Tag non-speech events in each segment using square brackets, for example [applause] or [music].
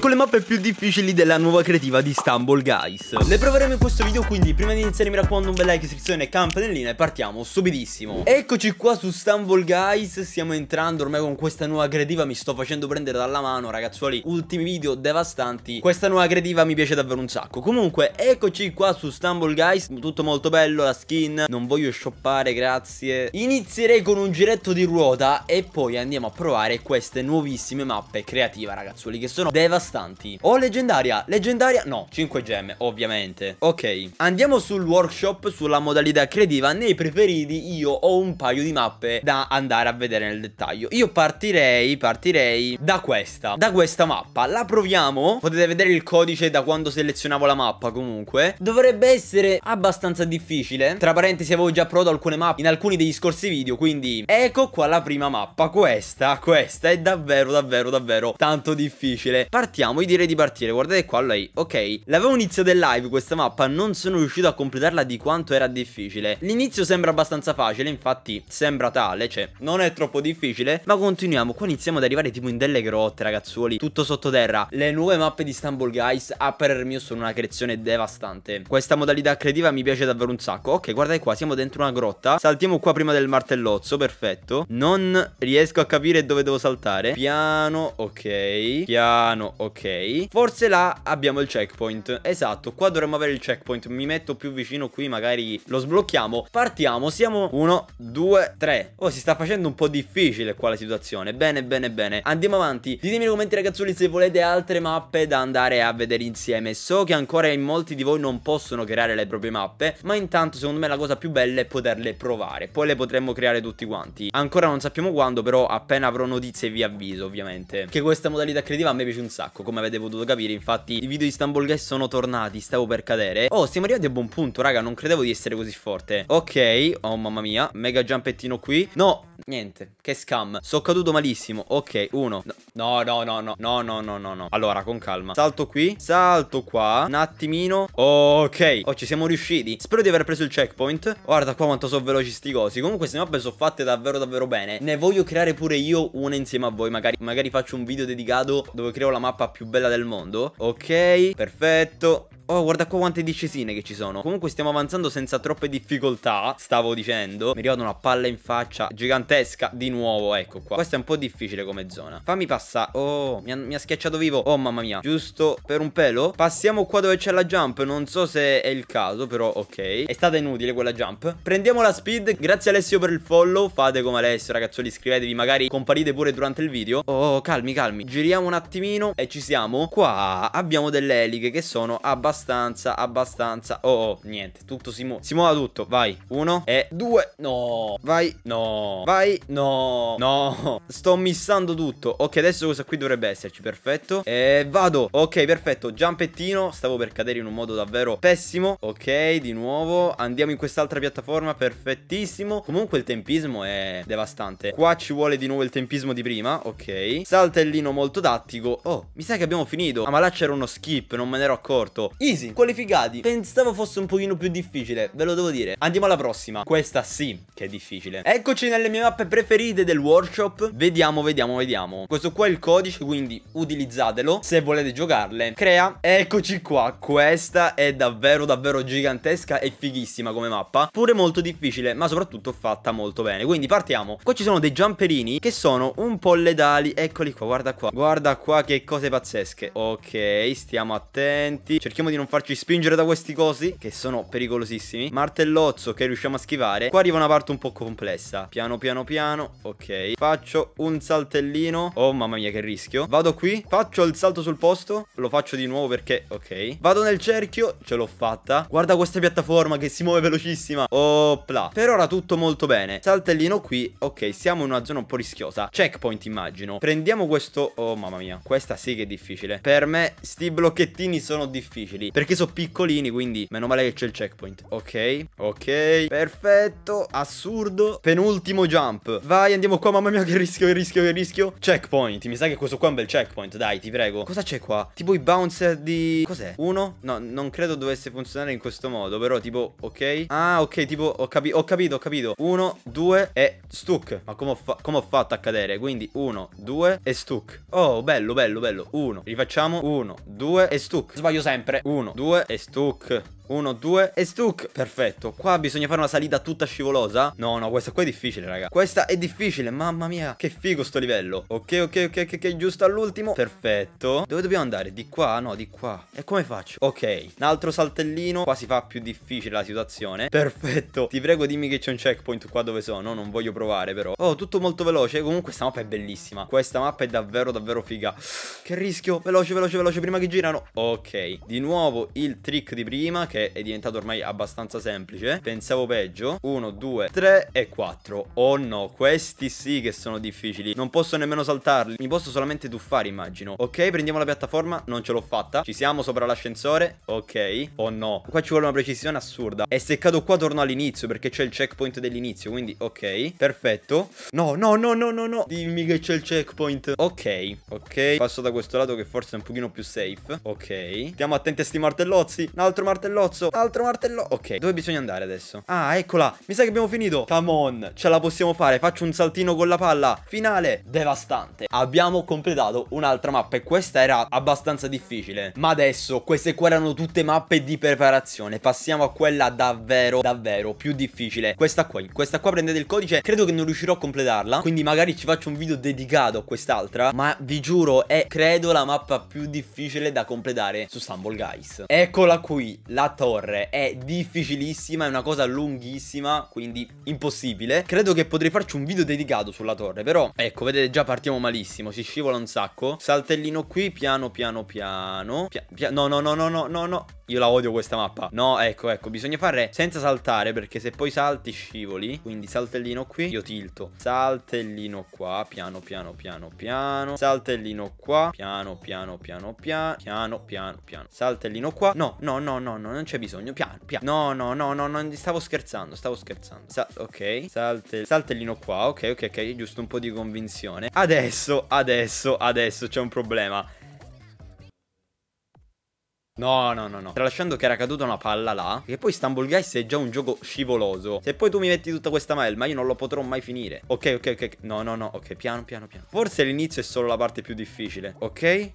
con le mappe più difficili della nuova creativa di Stumble Guys. Le proveremo in questo video, quindi prima di iniziare mi raccomando un bel like, iscrizione, campanellina e partiamo subidissimo. Eccoci qua su Stumble Guys, stiamo entrando ormai con questa nuova creativa, mi sto facendo prendere dalla mano ragazzuoli, ultimi video devastanti. Questa nuova creativa mi piace davvero un sacco. Comunque, eccoci qua su Stumble Guys, tutto molto bello, la skin, non voglio shoppare, grazie. Inizierei con un giretto di ruota e poi andiamo a provare queste nuovissime mappe creativa ragazzuoli che sono devastanti contrastanti. Oh, leggendaria, leggendaria, no, 5 gemme, ovviamente. Ok, andiamo sul workshop, sulla modalità creativa. Nei preferiti io ho un paio di mappe da andare a vedere nel dettaglio. Io partirei, partirei da questa, da questa mappa. La proviamo, potete vedere il codice da quando selezionavo la mappa comunque. Dovrebbe essere abbastanza difficile. Tra parentesi avevo già provato alcune mappe in alcuni degli scorsi video, quindi ecco qua la prima mappa. Questa, questa è davvero, davvero, davvero tanto difficile. Partiamo partiamo, io direi di partire, guardate qua lei Ok, l'avevo inizio del live questa mappa, non sono riuscito a completarla di quanto era difficile L'inizio sembra abbastanza facile, infatti sembra tale, cioè non è troppo difficile Ma continuiamo, qua iniziamo ad arrivare tipo in delle grotte ragazzuoli, tutto sottoterra Le nuove mappe di Stumble Guys a parer mio sono una creazione devastante Questa modalità creativa mi piace davvero un sacco Ok, guardate qua, siamo dentro una grotta Saltiamo qua prima del martellozzo, perfetto Non riesco a capire dove devo saltare Piano, ok Piano, ok ok Forse là abbiamo il checkpoint Esatto, qua dovremmo avere il checkpoint Mi metto più vicino qui, magari lo sblocchiamo Partiamo, siamo 1, 2, 3 Oh, si sta facendo un po' difficile qua la situazione Bene, bene, bene Andiamo avanti Ditemi nei commenti ragazzuoli se volete altre mappe da andare a vedere insieme So che ancora in molti di voi non possono creare le proprie mappe Ma intanto secondo me la cosa più bella è poterle provare Poi le potremmo creare tutti quanti Ancora non sappiamo quando però appena avrò notizie vi avviso ovviamente Che questa modalità creativa a me piace un sacco tedesco come avete potuto capire Infatti i video di Istanbul Guys sono tornati Stavo per cadere Oh siamo arrivati a buon punto raga Non credevo di essere così forte Ok Oh mamma mia Mega giampettino qui No Niente Che scam Sono caduto malissimo Ok uno No no no no No no no no no Allora con calma Salto qui Salto qua Un attimino Ok Oh ci siamo riusciti Spero di aver preso il checkpoint Guarda qua quanto sono veloci sti cosi Comunque queste mappe sono fatte davvero davvero bene Ne voglio creare pure io una insieme a voi Magari, magari faccio un video dedicato Dove creo la mappa più bella del mondo Ok, perfetto Oh, guarda qua quante discesine che ci sono. Comunque stiamo avanzando senza troppe difficoltà, stavo dicendo. Mi arriva una palla in faccia gigantesca di nuovo, ecco qua. Questa è un po' difficile come zona. Fammi passare. Oh, mi ha, mi ha schiacciato vivo. Oh, mamma mia. Giusto per un pelo. Passiamo qua dove c'è la jump. Non so se è il caso, però ok. È stata inutile quella jump. Prendiamo la speed. Grazie Alessio per il follow. Fate come Alessio, ragazzuoli. Iscrivetevi. Magari comparite pure durante il video. Oh, calmi, calmi. Giriamo un attimino e ci siamo. Qua abbiamo delle eliche che sono abbastanza abbastanza, abbastanza Oh, oh niente, tutto si, muove si muove tutto Vai, uno e due No, vai, no, vai, no, no [laughs] Sto missando tutto Ok, adesso questa qui dovrebbe esserci, perfetto E vado, ok, perfetto Giampettino, stavo per cadere in un modo davvero pessimo Ok, di nuovo Andiamo in quest'altra piattaforma, perfettissimo Comunque il tempismo è devastante Qua ci vuole di nuovo il tempismo di prima Ok, saltellino molto tattico Oh, mi sa che abbiamo finito Ah, ma là c'era uno skip, non me ne ero accorto Io easy, qualificati. Pensavo fosse un pochino più difficile, ve lo devo dire. Andiamo alla prossima. Questa sì che è difficile. Eccoci nelle mie mappe preferite del workshop. Vediamo, vediamo, vediamo. Questo qua è il codice, quindi utilizzatelo se volete giocarle. Crea. Eccoci qua. Questa è davvero, davvero gigantesca e fighissima come mappa. Pure molto difficile, ma soprattutto fatta molto bene. Quindi partiamo. Qua ci sono dei giamperini che sono un po' ledali Eccoli qua, guarda qua. Guarda qua che cose pazzesche. Ok, stiamo attenti. Cerchiamo di non non farci spingere da questi cosi, che sono pericolosissimi. Martellozzo che riusciamo a schivare. Qua arriva una parte un po' complessa. Piano piano piano, ok. Faccio un saltellino. Oh mamma mia che rischio. Vado qui, faccio il salto sul posto. Lo faccio di nuovo perché, ok. Vado nel cerchio, ce l'ho fatta. Guarda questa piattaforma che si muove velocissima. Opla. Per ora tutto molto bene. Saltellino qui, ok. Siamo in una zona un po' rischiosa. Checkpoint immagino. Prendiamo questo... Oh mamma mia. Questa sì che è difficile. Per me sti blocchettini sono difficili lì Perché sono piccolini quindi meno male che c'è il checkpoint Ok, ok, perfetto, assurdo Penultimo jump Vai andiamo qua, mamma mia che rischio, che rischio, che rischio Checkpoint, mi sa che questo qua è un bel checkpoint Dai ti prego Cosa c'è qua? Tipo i bouncer di... cos'è? Uno? No, non credo dovesse funzionare in questo modo Però tipo, ok Ah, ok, tipo ho, capi ho capito, ho capito Uno, due e stuck Ma come ho, fa come ho fatto a cadere? Quindi uno, due e stuck Oh, bello, bello, bello Uno, rifacciamo Uno, due e stuck Sbaglio sempre 1, 2 e Stuck uno, due e stuc. Perfetto. Qua bisogna fare una salita tutta scivolosa. No, no, questa qua è difficile, raga. Questa è difficile, mamma mia. Che figo sto livello. Ok, ok, ok, ok, okay giusto all'ultimo. Perfetto. Dove dobbiamo andare? Di qua? No, di qua. E come faccio? Ok, un altro saltellino. Qua si fa più difficile la situazione. Perfetto. Ti prego dimmi che c'è un checkpoint qua dove sono. Non voglio provare però. Oh, tutto molto veloce. Comunque questa mappa è bellissima. Questa mappa è davvero, davvero figa. Che rischio. Veloce, veloce, veloce. Prima che girano. Ok. Di nuovo il trick di prima che che è diventato ormai abbastanza semplice. Pensavo peggio. 1, 2, 3 e 4. Oh no, questi sì che sono difficili. Non posso nemmeno saltarli. Mi posso solamente tuffare, immagino. Ok, prendiamo la piattaforma. Non ce l'ho fatta. Ci siamo sopra l'ascensore. Ok. Oh no. Qua ci vuole una precisione assurda. E se cado qua torno all'inizio perché c'è il checkpoint dell'inizio. Quindi, ok. Perfetto. No, no, no, no, no, no. Dimmi che c'è il checkpoint. Ok. Ok. Passo da questo lato che forse è un pochino più safe. Ok. Stiamo attenti a sti martellozzi. Un altro martellozzo. Carrozzo Altro martello Ok Dove bisogna andare adesso? Ah eccola Mi sa che abbiamo finito Come on Ce la possiamo fare Faccio un saltino con la palla Finale Devastante Abbiamo completato un'altra mappa E questa era abbastanza difficile Ma adesso Queste qua erano tutte mappe di preparazione Passiamo a quella davvero Davvero più difficile Questa qua Questa qua prendete il codice Credo che non riuscirò a completarla Quindi magari ci faccio un video dedicato a quest'altra Ma vi giuro È credo la mappa più difficile da completare Su Stumble Guys Eccola qui La torre è difficilissima, è una cosa lunghissima, quindi impossibile. Credo che potrei farci un video dedicato sulla torre, però ecco, vedete già partiamo malissimo, si scivola un sacco. Saltellino qui, piano piano piano. Pia pia no, no, no, no, no, no, no. Io la odio questa mappa. No, ecco, ecco, bisogna fare senza saltare perché se poi salti scivoli. Quindi saltellino qui, io tilto. Saltellino qua, piano piano piano piano. Saltellino qua, piano piano piano piano piano piano piano. Saltellino qua. No, no, no, no, no non c'è bisogno. Piano, piano. No, no, no, no, no, stavo scherzando, stavo scherzando. Sa ok, Salte saltellino qua. Ok, ok, ok, giusto un po' di convinzione. Adesso, adesso, adesso c'è un problema. No, no, no, no. Tralasciando che era caduta una palla là. Che poi Stumble Guys è già un gioco scivoloso. Se poi tu mi metti tutta questa melma, io non lo potrò mai finire. Ok, ok, ok. No, no, no. Ok, piano, piano, piano. Forse l'inizio è solo la parte più difficile. Ok?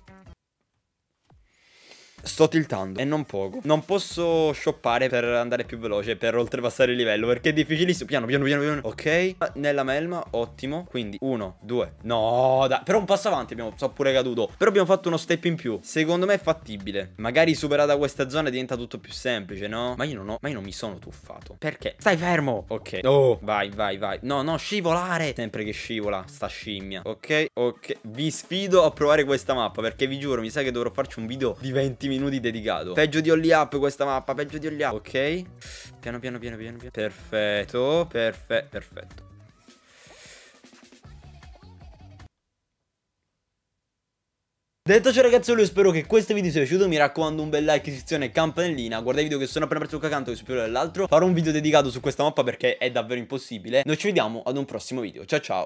Sto tiltando e non poco. Non posso shoppare per andare più veloce, per oltrepassare il livello, perché è difficilissimo. Piano, piano, piano, piano. Ok, nella melma, ottimo. Quindi, uno, due. No, dai. Però un passo avanti abbiamo, so pure caduto. Però abbiamo fatto uno step in più. Secondo me è fattibile. Magari superata questa zona diventa tutto più semplice, no? Ma io non ho, ma io non mi sono tuffato. Perché? Stai fermo. Ok. Oh, vai, vai, vai. No, no, scivolare. Sempre che scivola, sta scimmia. Ok, ok. Vi sfido a provare questa mappa, perché vi giuro, mi sa che dovrò farci un video di 20 minuti minuti dedicato Peggio di Holly Up questa mappa, peggio di Holly Up Ok Piano piano piano piano, piano. Perfetto, perfe perfetto Detto ciò ragazzi, io spero che questo video sia piaciuto Mi raccomando un bel like, iscrizione e campanellina Guarda i video che sono appena preso qua accanto che sono più dell'altro Farò un video dedicato su questa mappa perché è davvero impossibile Noi ci vediamo ad un prossimo video Ciao ciao